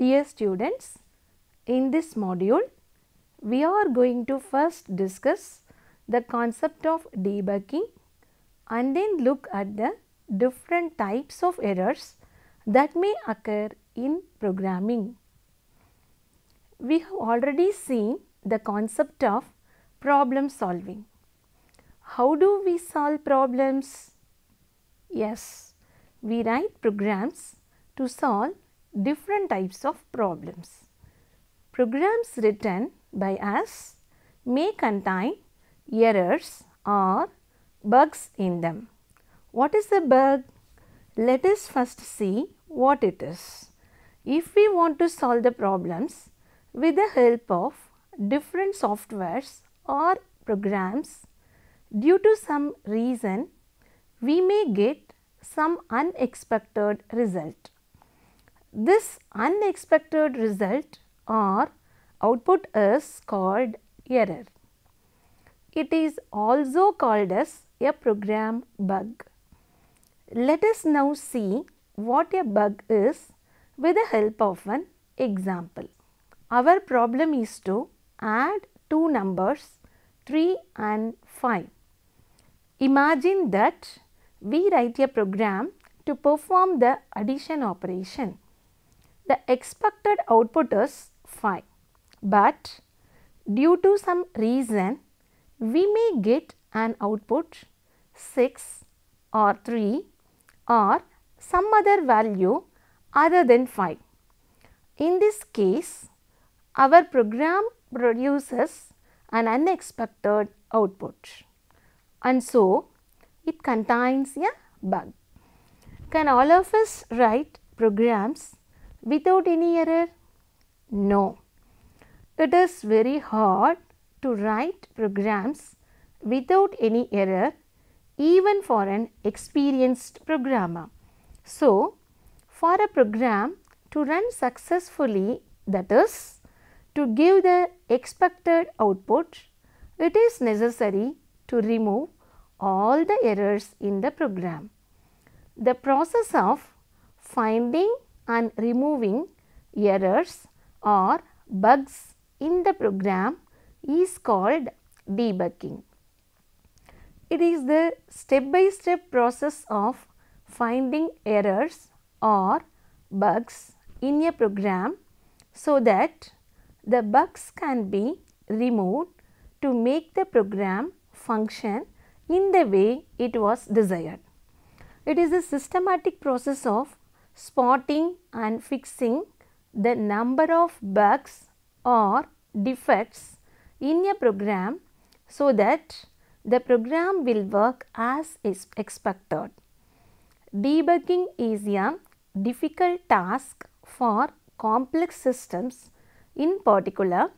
Dear students, in this module, we are going to first discuss the concept of debugging and then look at the different types of errors that may occur in programming. We have already seen the concept of problem solving. How do we solve problems? Yes, we write programs to solve different types of problems. Programs written by us may contain errors or bugs in them. What is a bug? Let us first see what it is. If we want to solve the problems with the help of different softwares or programs, due to some reason, we may get some unexpected result. This unexpected result or output is called error. It is also called as a program bug. Let us now see what a bug is with the help of an example. Our problem is to add two numbers 3 and 5. Imagine that we write a program to perform the addition operation the expected output is 5, but due to some reason we may get an output 6 or 3 or some other value other than 5. In this case, our program produces an unexpected output and so it contains a bug. Can all of us write programs without any error? No. It is very hard to write programs without any error even for an experienced programmer. So, for a program to run successfully that is to give the expected output, it is necessary to remove all the errors in the program. The process of finding and removing errors or bugs in the program is called debugging. It is the step by step process of finding errors or bugs in a program so that the bugs can be removed to make the program function in the way it was desired. It is a systematic process of spotting and fixing the number of bugs or defects in a program so that the program will work as is expected. Debugging is a difficult task for complex systems in particular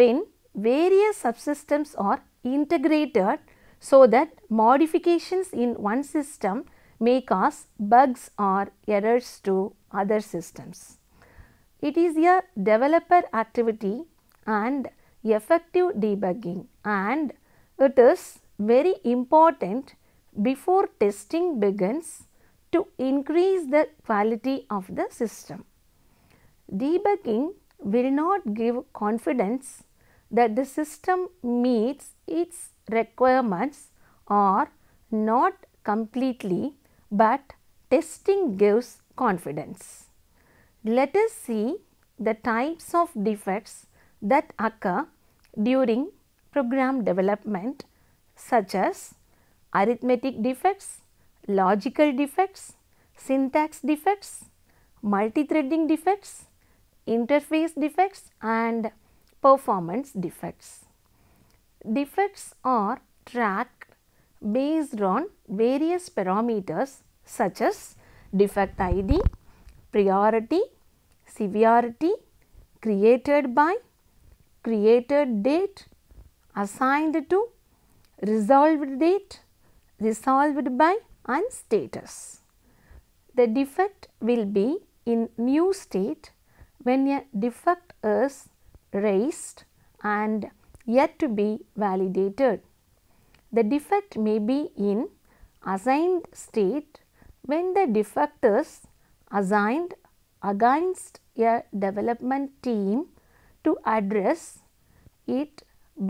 when various subsystems are integrated so that modifications in one system may cause bugs or errors to other systems. It is a developer activity and effective debugging and it is very important before testing begins to increase the quality of the system. Debugging will not give confidence that the system meets its requirements or not completely but testing gives confidence. Let us see the types of defects that occur during program development such as arithmetic defects, logical defects, syntax defects, multithreading defects, interface defects and performance defects. Defects are tracked based on various parameters such as defect ID, priority, severity, created by, created date, assigned to, resolved date, resolved by and status. The defect will be in new state when a defect is raised and yet to be validated. The defect may be in assigned state when the defect is assigned against a development team to address it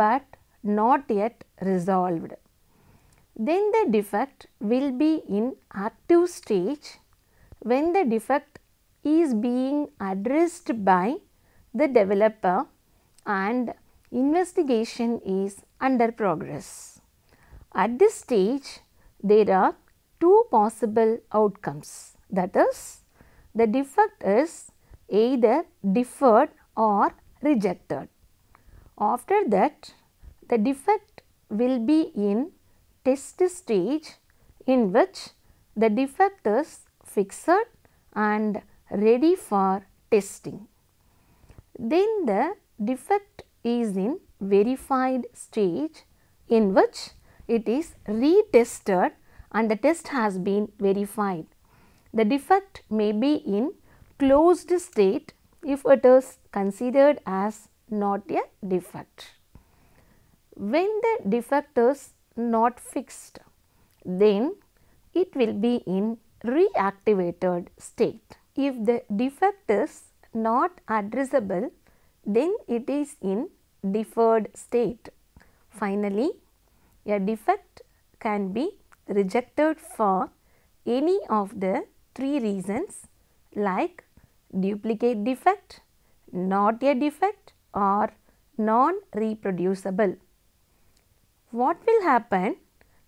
but not yet resolved. Then the defect will be in active stage when the defect is being addressed by the developer and investigation is under progress. At this stage, there are two possible outcomes that is the defect is either deferred or rejected. After that the defect will be in test stage in which the defect is fixed and ready for testing. Then the defect is in verified stage in which it is retested and the test has been verified. The defect may be in closed state if it is considered as not a defect. When the defect is not fixed, then it will be in reactivated state. If the defect is not addressable, then it is in deferred state. Finally, a defect can be rejected for any of the three reasons like duplicate defect, not a defect or non-reproducible. What will happen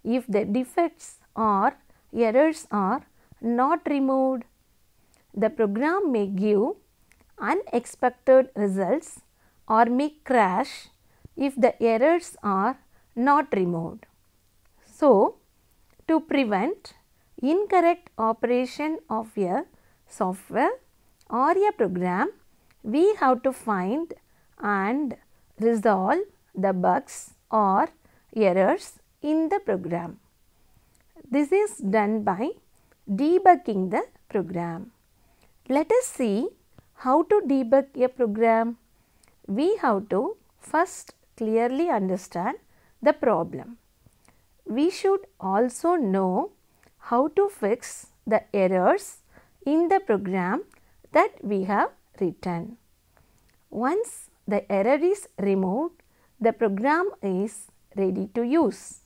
if the defects or errors are not removed? The program may give unexpected results or may crash if the errors are not removed. So, to prevent incorrect operation of a software or a program, we have to find and resolve the bugs or errors in the program. This is done by debugging the program. Let us see how to debug a program. We have to first clearly understand the problem we should also know how to fix the errors in the program that we have written. Once the error is removed, the program is ready to use.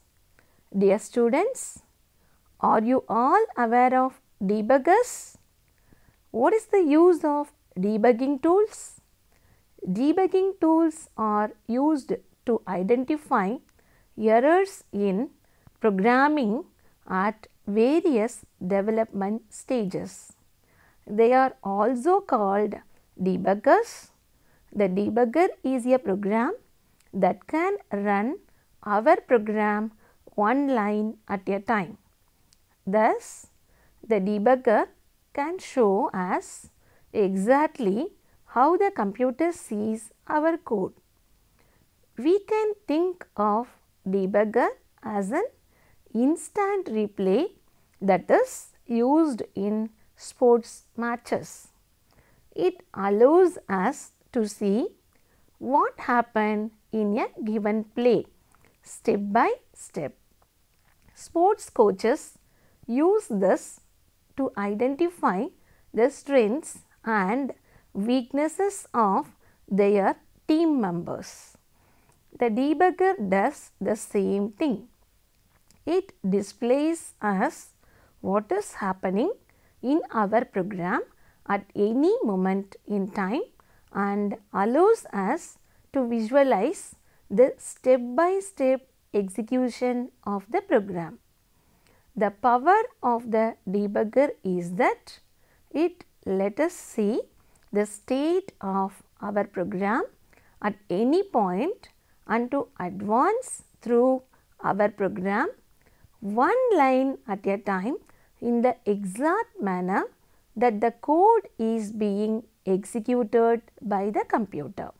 Dear students, are you all aware of debuggers? What is the use of debugging tools? Debugging tools are used to identify errors in programming at various development stages. They are also called debuggers. The debugger is a program that can run our program one line at a time. Thus, the debugger can show us exactly how the computer sees our code. We can think of debugger as an instant replay that is used in sports matches. It allows us to see what happened in a given play step by step. Sports coaches use this to identify the strengths and weaknesses of their team members. The debugger does the same thing. It displays us what is happening in our program at any moment in time and allows us to visualize the step by step execution of the program. The power of the debugger is that it let us see the state of our program at any point and to advance through our program one line at a time in the exact manner that the code is being executed by the computer.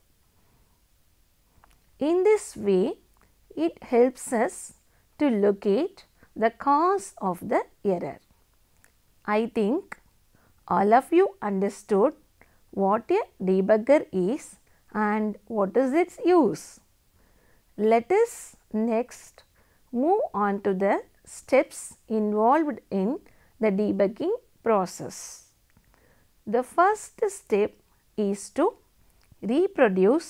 In this way, it helps us to locate the cause of the error. I think all of you understood what a debugger is and what is its use. Let us next move on to the steps involved in the debugging process. The first step is to reproduce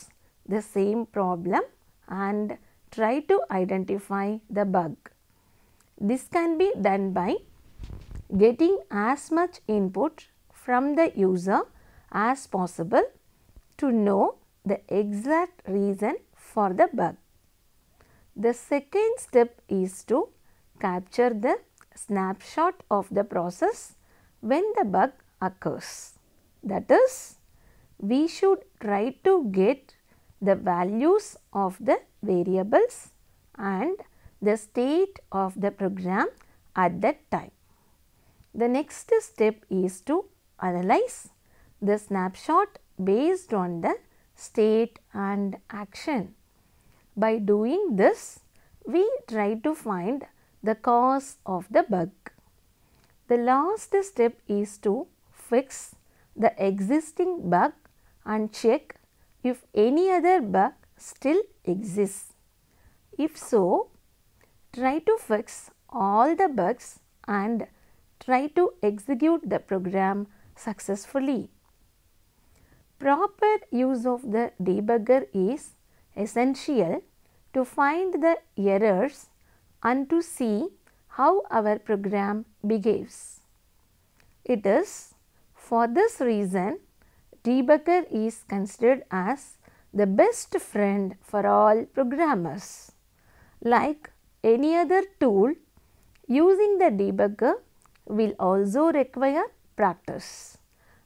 the same problem and try to identify the bug. This can be done by getting as much input from the user as possible to know the exact reason for the bug. The second step is to capture the snapshot of the process when the bug occurs. That is, we should try to get the values of the variables and the state of the program at that time. The next step is to analyze the snapshot based on the state and action. By doing this, we try to find the cause of the bug. The last step is to fix the existing bug and check if any other bug still exists. If so, try to fix all the bugs and try to execute the program successfully. Proper use of the debugger is essential to find the errors and to see how our program behaves. It is for this reason debugger is considered as the best friend for all programmers. Like any other tool, using the debugger will also require practice,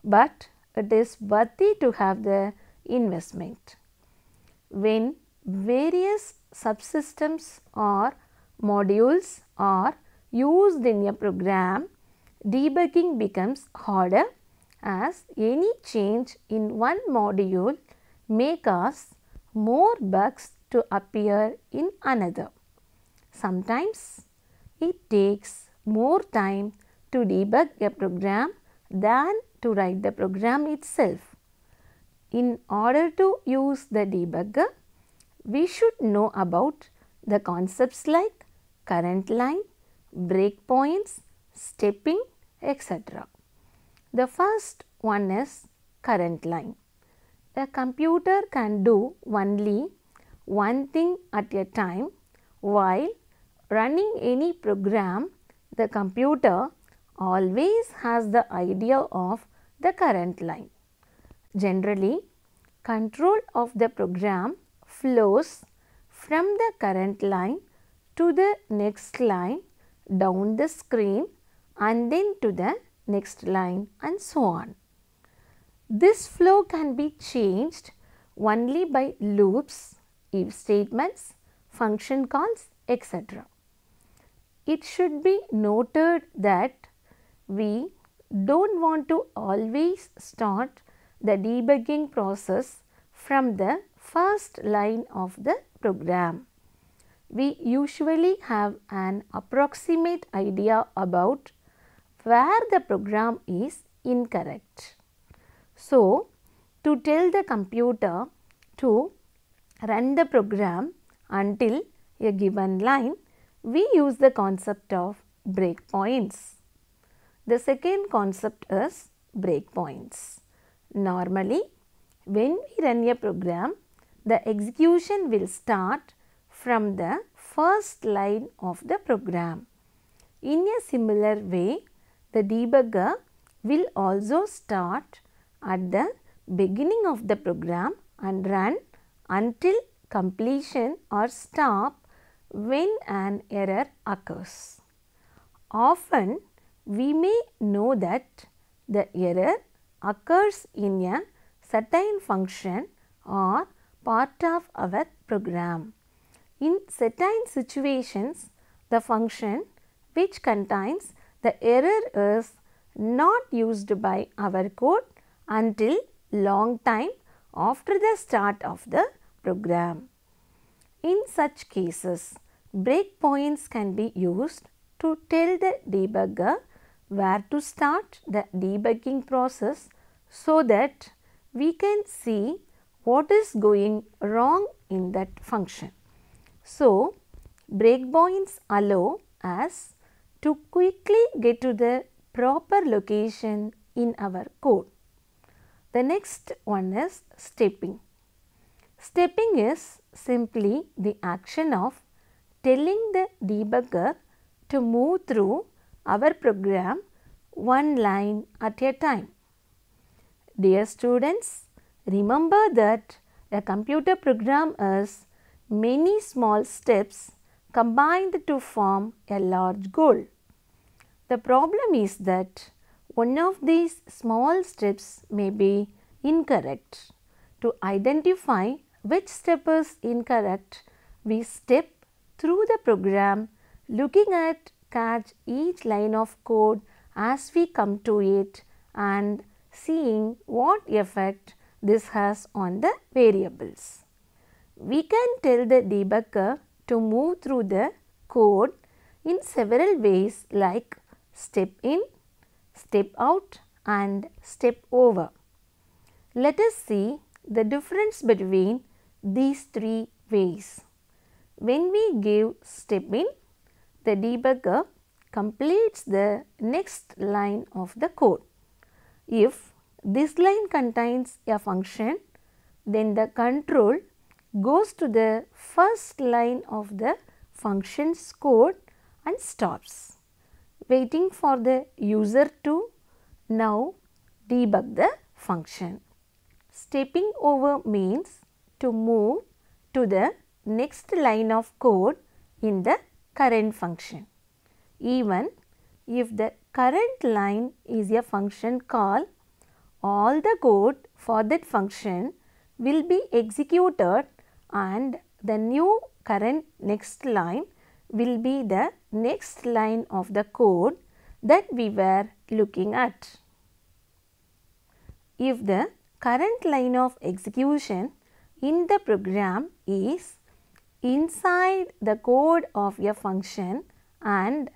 but it is worthy to have the investment. When various subsystems are modules are used in a program, debugging becomes harder as any change in one module may cause more bugs to appear in another. Sometimes it takes more time to debug a program than to write the program itself. In order to use the debugger, we should know about the concepts like current line, breakpoints, stepping, etc. The first one is current line. A computer can do only one thing at a time while running any program the computer always has the idea of the current line. Generally, control of the program flows from the current line to the next line, down the screen and then to the next line and so on. This flow can be changed only by loops, if statements, function calls etc. It should be noted that we do not want to always start the debugging process from the first line of the program we usually have an approximate idea about where the program is incorrect. So, to tell the computer to run the program until a given line, we use the concept of breakpoints. The second concept is breakpoints. Normally, when we run a program, the execution will start from the first line of the program. In a similar way, the debugger will also start at the beginning of the program and run until completion or stop when an error occurs. Often we may know that the error occurs in a certain function or part of our program. In certain situations, the function which contains the error is not used by our code until long time after the start of the program. In such cases, breakpoints can be used to tell the debugger where to start the debugging process so that we can see what is going wrong in that function. So, break points allow us to quickly get to the proper location in our code. The next one is stepping. Stepping is simply the action of telling the debugger to move through our program one line at a time. Dear students, remember that a computer program is many small steps combined to form a large goal. The problem is that one of these small steps may be incorrect. To identify which step is incorrect, we step through the program looking at catch each line of code as we come to it and seeing what effect this has on the variables we can tell the debugger to move through the code in several ways like step in, step out and step over. Let us see the difference between these three ways. When we give step in, the debugger completes the next line of the code. If this line contains a function, then the control goes to the first line of the function's code and stops waiting for the user to now debug the function. Stepping over means to move to the next line of code in the current function. Even if the current line is a function call, all the code for that function will be executed and the new current next line will be the next line of the code that we were looking at. If the current line of execution in the program is inside the code of a function and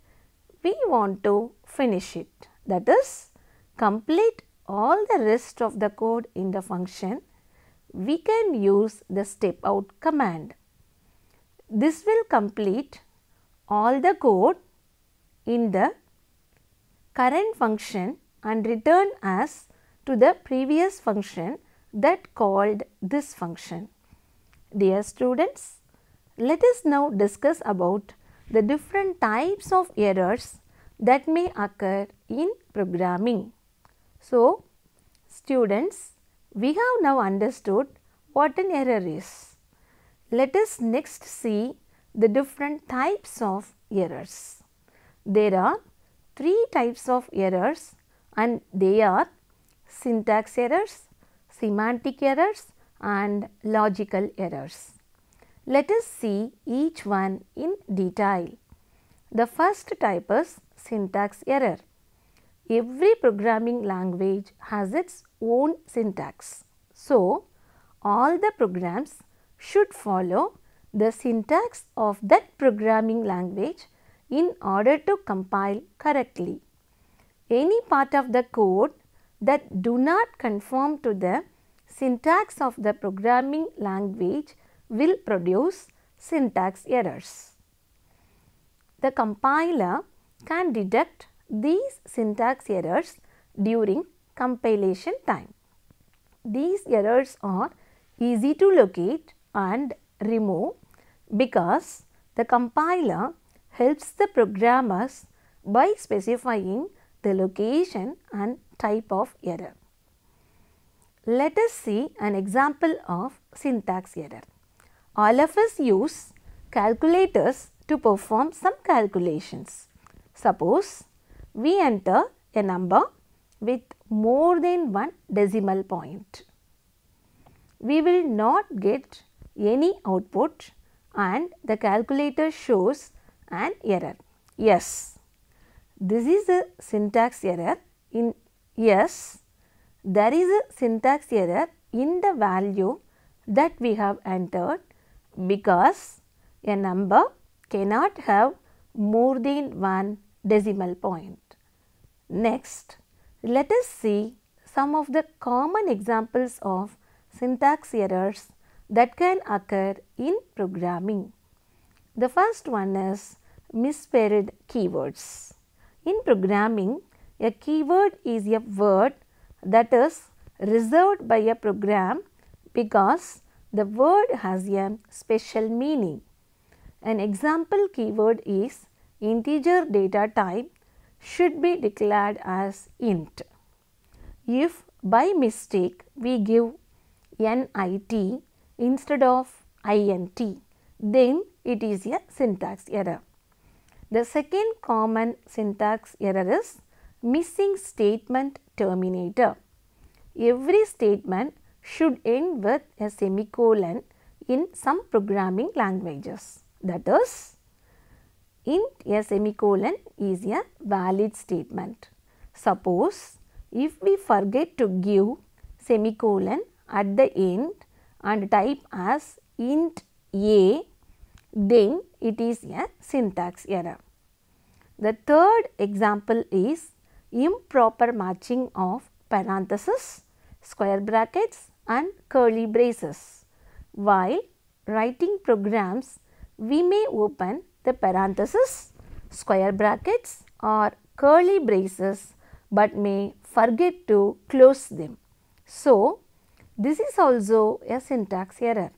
we want to finish it that is complete all the rest of the code in the function we can use the step out command. This will complete all the code in the current function and return us to the previous function that called this function. Dear students, let us now discuss about the different types of errors that may occur in programming. So, students, we have now understood what an error is. Let us next see the different types of errors. There are three types of errors and they are syntax errors, semantic errors and logical errors. Let us see each one in detail. The first type is syntax error. Every programming language has its own syntax. So, all the programs should follow the syntax of that programming language in order to compile correctly. Any part of the code that do not conform to the syntax of the programming language will produce syntax errors. The compiler can detect these syntax errors during compilation time. These errors are easy to locate and remove because the compiler helps the programmers by specifying the location and type of error. Let us see an example of syntax error. All of us use calculators to perform some calculations. Suppose we enter a number with more than one decimal point. We will not get any output and the calculator shows an error. Yes, this is a syntax error in yes, there is a syntax error in the value that we have entered because a number cannot have more than one decimal point. Next, let us see some of the common examples of syntax errors that can occur in programming. The first one is misspelled keywords. In programming, a keyword is a word that is reserved by a program because the word has a special meaning. An example keyword is integer data type should be declared as int. If by mistake we give nit instead of int, then it is a syntax error. The second common syntax error is missing statement terminator. Every statement should end with a semicolon in some programming languages that is int a semicolon is a valid statement. Suppose if we forget to give semicolon at the end and type as int a then it is a syntax error. The third example is improper matching of parentheses, square brackets and curly braces. While writing programs, we may open the parenthesis, square brackets or curly braces but may forget to close them. So, this is also a syntax error.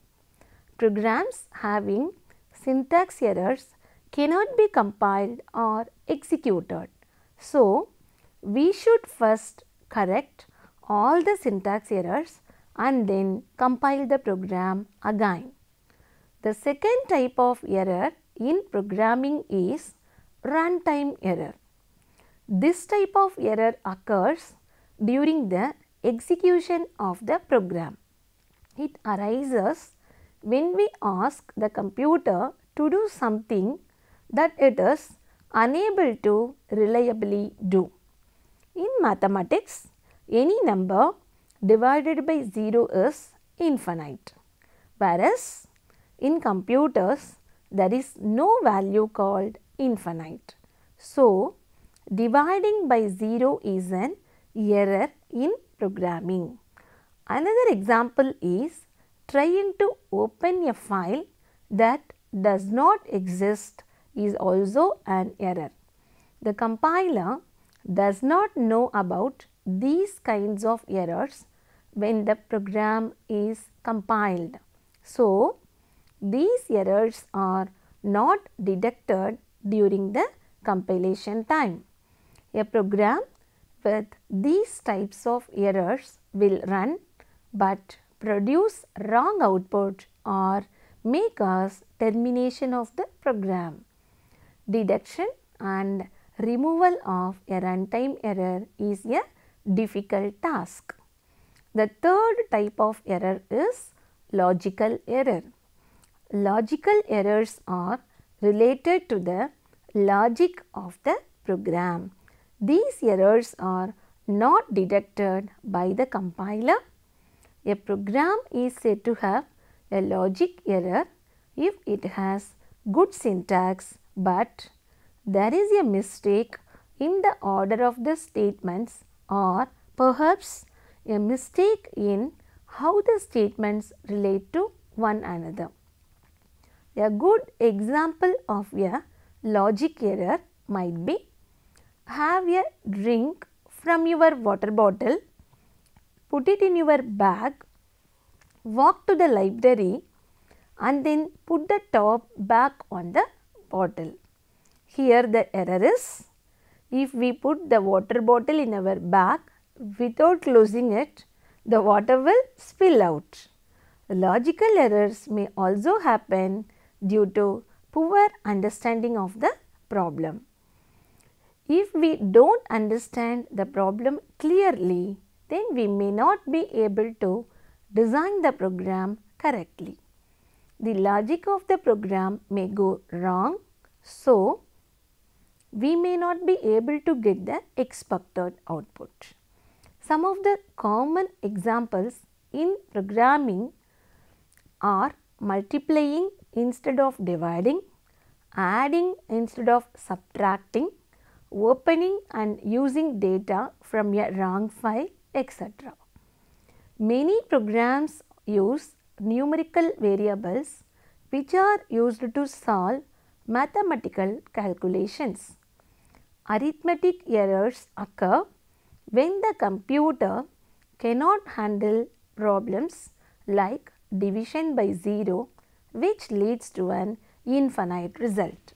Programs having syntax errors cannot be compiled or executed. So, we should first correct all the syntax errors and then compile the program again. The second type of error in programming is runtime error. This type of error occurs during the execution of the program. It arises when we ask the computer to do something that it is unable to reliably do. In mathematics, any number divided by 0 is infinite, whereas in computers, there is no value called infinite. So, dividing by 0 is an error in programming. Another example is trying to open a file that does not exist is also an error. The compiler does not know about these kinds of errors when the program is compiled. So, these errors are not detected during the compilation time. A program with these types of errors will run but produce wrong output or may cause termination of the program. Detection and removal of a runtime error is a difficult task. The third type of error is logical error logical errors are related to the logic of the program. These errors are not detected by the compiler. A program is said to have a logic error if it has good syntax, but there is a mistake in the order of the statements or perhaps a mistake in how the statements relate to one another. A good example of a logic error might be have a drink from your water bottle, put it in your bag, walk to the library and then put the top back on the bottle. Here the error is if we put the water bottle in our bag without closing it, the water will spill out. Logical errors may also happen due to poor understanding of the problem. If we do not understand the problem clearly, then we may not be able to design the program correctly. The logic of the program may go wrong, so we may not be able to get the expected output. Some of the common examples in programming are multiplying instead of dividing, adding instead of subtracting, opening and using data from a wrong file etc. Many programs use numerical variables which are used to solve mathematical calculations. Arithmetic errors occur when the computer cannot handle problems like division by 0 which leads to an infinite result.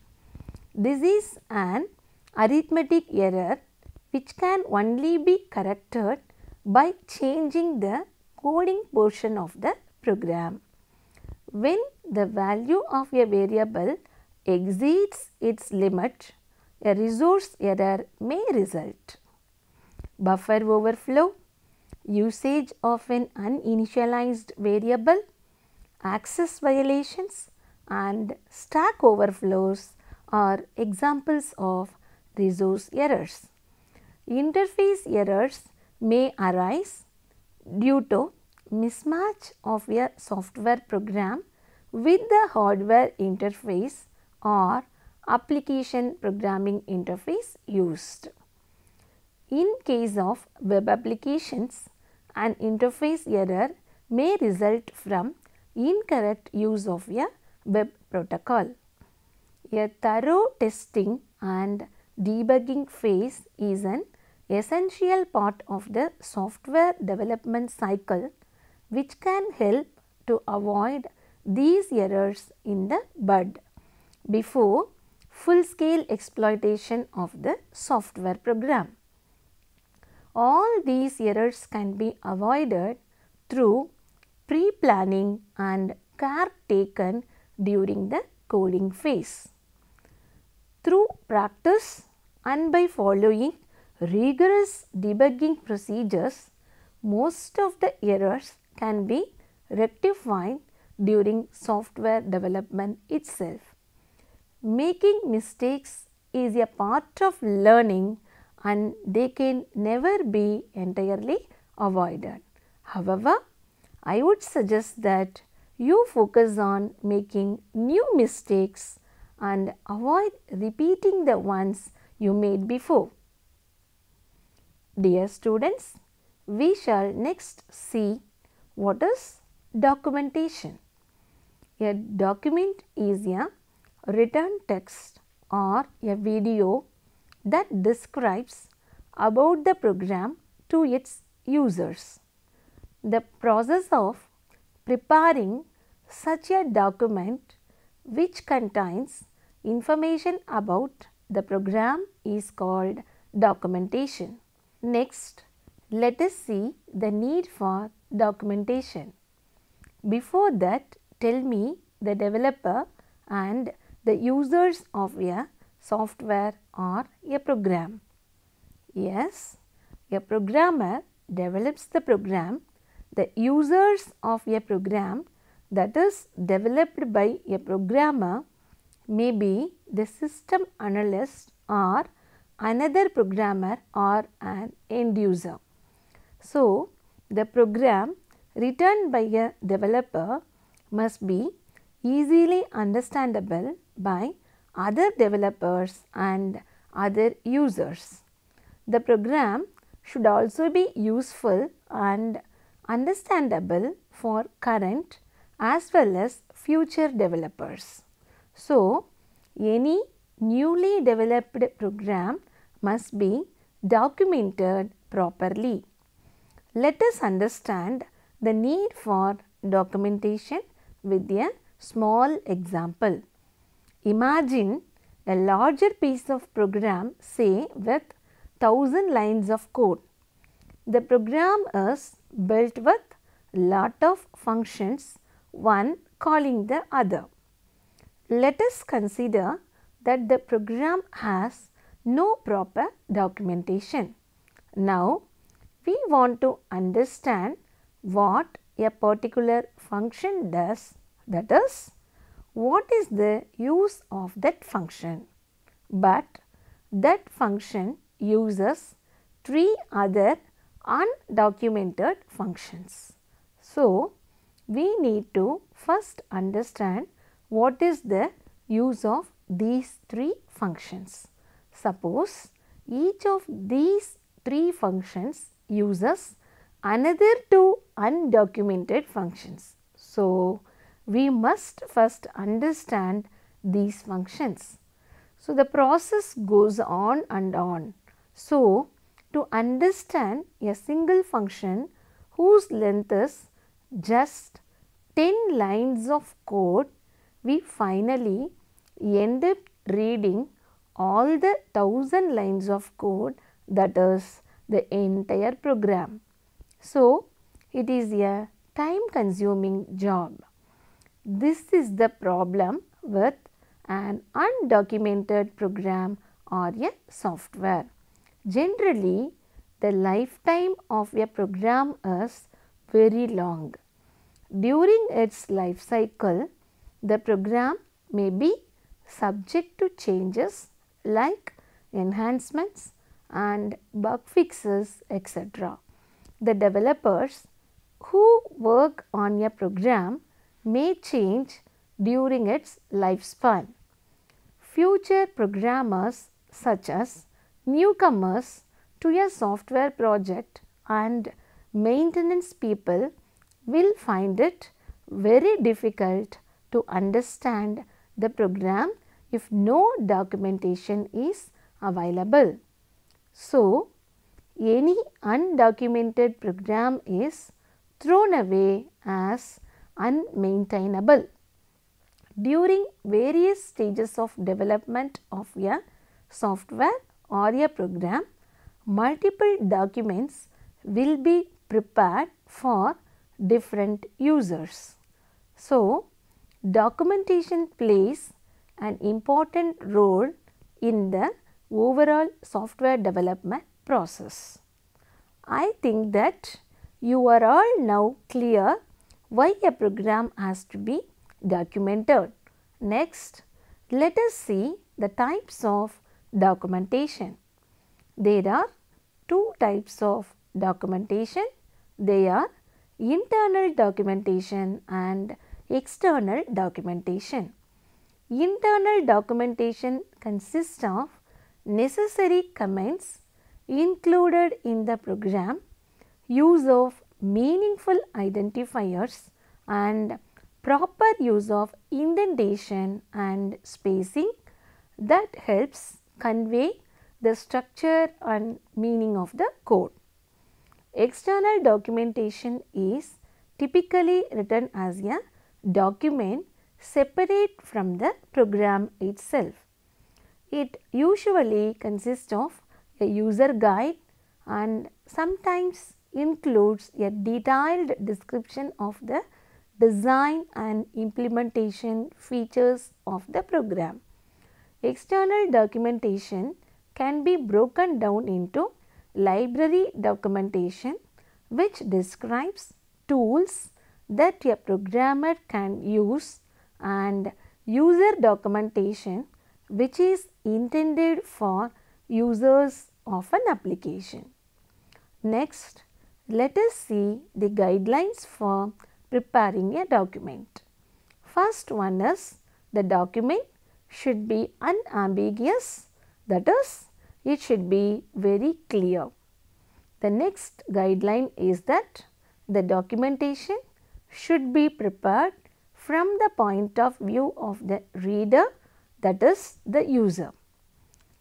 This is an arithmetic error which can only be corrected by changing the coding portion of the program. When the value of a variable exceeds its limit, a resource error may result. Buffer overflow, usage of an uninitialized variable access violations and stack overflows are examples of resource errors. Interface errors may arise due to mismatch of a software program with the hardware interface or application programming interface used. In case of web applications, an interface error may result from incorrect use of a web protocol. A thorough testing and debugging phase is an essential part of the software development cycle which can help to avoid these errors in the bud before full scale exploitation of the software program. All these errors can be avoided through pre-planning and care taken during the coding phase. Through practice and by following rigorous debugging procedures, most of the errors can be rectified during software development itself. Making mistakes is a part of learning and they can never be entirely avoided. However, I would suggest that you focus on making new mistakes and avoid repeating the ones you made before. Dear students, we shall next see what is documentation. A document is a written text or a video that describes about the program to its users. The process of preparing such a document which contains information about the program is called documentation. Next, let us see the need for documentation. Before that, tell me the developer and the users of a software or a program. Yes, a programmer develops the program the users of a program that is developed by a programmer may be the system analyst or another programmer or an end user. So, the program written by a developer must be easily understandable by other developers and other users. The program should also be useful and understandable for current as well as future developers. So, any newly developed program must be documented properly. Let us understand the need for documentation with a small example. Imagine a larger piece of program say with 1000 lines of code. The program is built with lot of functions, one calling the other. Let us consider that the program has no proper documentation. Now, we want to understand what a particular function does that is what is the use of that function. But that function uses three other undocumented functions. So, we need to first understand what is the use of these three functions. Suppose each of these three functions uses another two undocumented functions. So, we must first understand these functions. So, the process goes on and on. So, to understand a single function whose length is just 10 lines of code, we finally end up reading all the 1000 lines of code that is the entire program. So, it is a time consuming job. This is the problem with an undocumented program or a software. Generally, the lifetime of a program is very long. During its life cycle, the program may be subject to changes like enhancements and bug fixes etc. The developers who work on a program may change during its lifespan. Future programmers such as newcomers to a software project and maintenance people will find it very difficult to understand the program if no documentation is available. So, any undocumented program is thrown away as unmaintainable. During various stages of development of a software or a program, multiple documents will be prepared for different users. So, documentation plays an important role in the overall software development process. I think that you are all now clear why a program has to be documented. Next, let us see the types of documentation. There are two types of documentation. They are internal documentation and external documentation. Internal documentation consists of necessary comments included in the program, use of meaningful identifiers and proper use of indentation and spacing that helps convey the structure and meaning of the code. External documentation is typically written as a document separate from the program itself. It usually consists of a user guide and sometimes includes a detailed description of the design and implementation features of the program. External documentation can be broken down into library documentation which describes tools that a programmer can use and user documentation which is intended for users of an application. Next, let us see the guidelines for preparing a document. First one is the document should be unambiguous that is it should be very clear. The next guideline is that the documentation should be prepared from the point of view of the reader that is the user.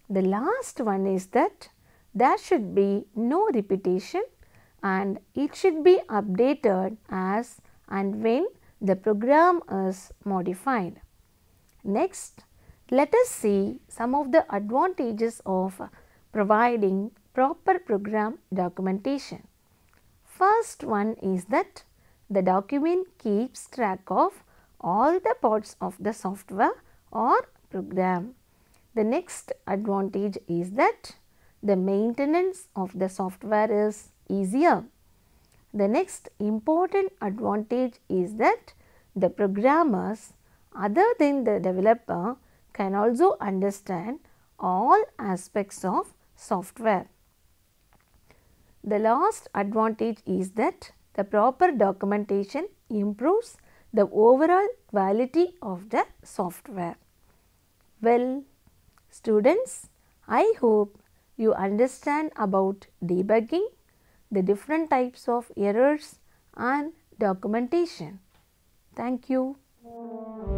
The last one is that there should be no repetition and it should be updated as and when the program is modified. Next, let us see some of the advantages of providing proper program documentation. First one is that the document keeps track of all the parts of the software or program. The next advantage is that the maintenance of the software is easier. The next important advantage is that the programmers other than the developer can also understand all aspects of software. The last advantage is that the proper documentation improves the overall quality of the software. Well, students, I hope you understand about debugging, the different types of errors and documentation. Thank you.